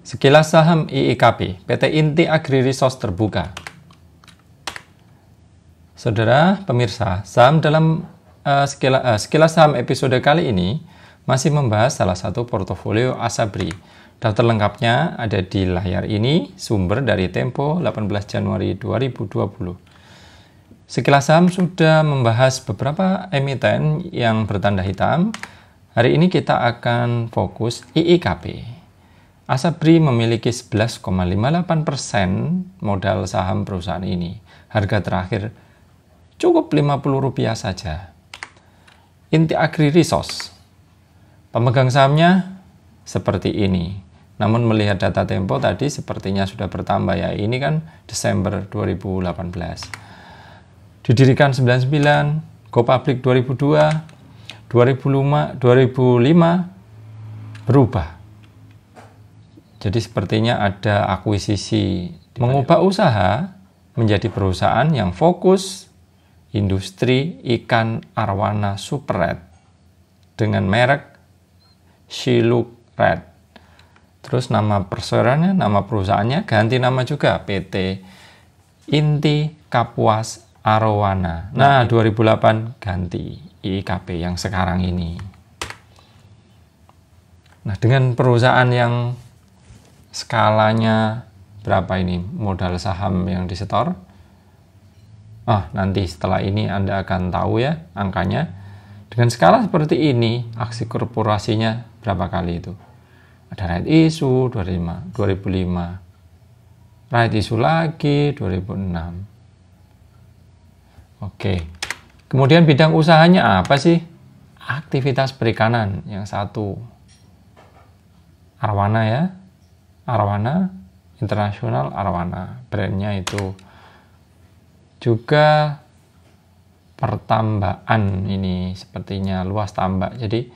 Sekilas saham IIKP, PT Inti Agri Resource terbuka. Saudara pemirsa, saham dalam uh, eh, sekilas, uh, eh, sekilas saham episode kali ini masih membahas salah satu portofolio Asabri. Daftar lengkapnya ada di layar ini, sumber dari Tempo 18 Januari 2020. Sekilas saham sudah membahas beberapa emiten yang bertanda hitam. Hari ini kita akan fokus IIKP. Asabri memiliki 11,58% modal saham perusahaan ini. Harga terakhir cukup Rp50 saja. Inti Agri Resource. Pemegang sahamnya seperti ini. Namun melihat data tempo tadi sepertinya sudah bertambah ya. Ini kan Desember 2018. Didirikan 99, go public 2002, 2005, 2005 berubah jadi sepertinya ada akuisisi, mengubah usaha menjadi perusahaan yang fokus industri ikan arwana super red dengan merek Shiluk Red. Terus nama perseroannya, nama perusahaannya ganti nama juga PT Inti Kapuas Arwana. Nah, 2008 ganti IKP yang sekarang ini. Nah, dengan perusahaan yang skalanya berapa ini modal saham yang disetor. Ah, nanti setelah ini Anda akan tahu ya angkanya. Dengan skala seperti ini, aksi korporasinya berapa kali itu? Ada right issue 2005, 2005. Right issue lagi 2006. Oke. Kemudian bidang usahanya apa sih? Aktivitas perikanan yang satu. Arwana ya. Arwana internasional Arwana brandnya itu juga pertambahan ini sepertinya luas tambak jadi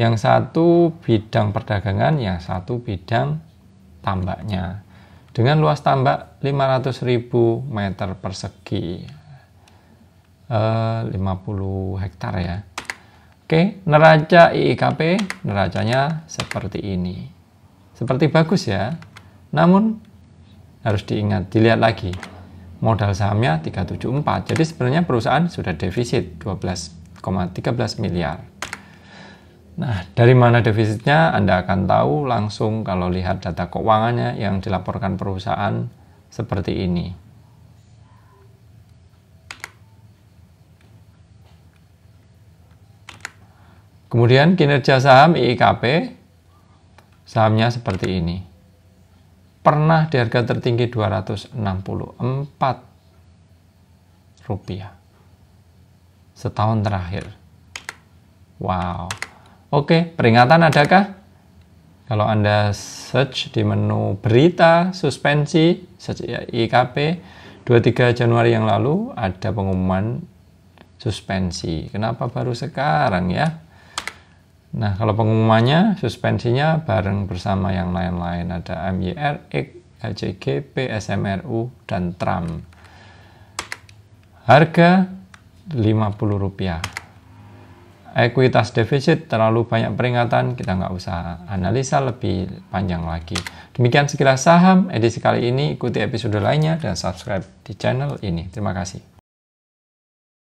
yang satu bidang perdagangan yang satu bidang tambaknya dengan luas tambak 500.000 meter persegi eh, 50 hektar ya Oke neraca IIKP neracanya seperti ini seperti bagus ya, namun harus diingat, dilihat lagi. Modal sahamnya 374, jadi sebenarnya perusahaan sudah defisit 12,13 miliar. Nah, dari mana defisitnya? Anda akan tahu langsung kalau lihat data keuangannya yang dilaporkan perusahaan seperti ini. Kemudian kinerja saham IIKP Sahamnya seperti ini. Pernah di harga tertinggi 264 rupiah. Setahun terakhir. Wow. Oke, peringatan adakah? Kalau Anda search di menu berita, suspensi, search IKP, 23 Januari yang lalu ada pengumuman suspensi. Kenapa baru sekarang ya? Nah, kalau pengumumannya, suspensinya bareng bersama yang lain-lain. Ada MYR, IK, HJG, PSMRU, dan TRAM. Harga Rp50. Ekuitas defisit terlalu banyak peringatan, kita nggak usah analisa lebih panjang lagi. Demikian sekilas saham edisi kali ini, ikuti episode lainnya dan subscribe di channel ini. Terima kasih.